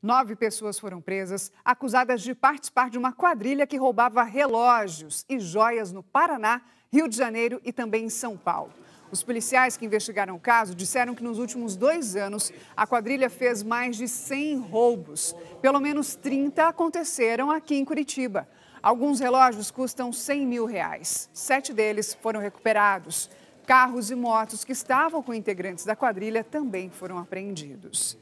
Nove pessoas foram presas, acusadas de participar de uma quadrilha que roubava relógios e joias no Paraná, Rio de Janeiro e também em São Paulo. Os policiais que investigaram o caso disseram que nos últimos dois anos a quadrilha fez mais de 100 roubos. Pelo menos 30 aconteceram aqui em Curitiba. Alguns relógios custam 100 mil reais. Sete deles foram recuperados. Carros e motos que estavam com integrantes da quadrilha também foram apreendidos.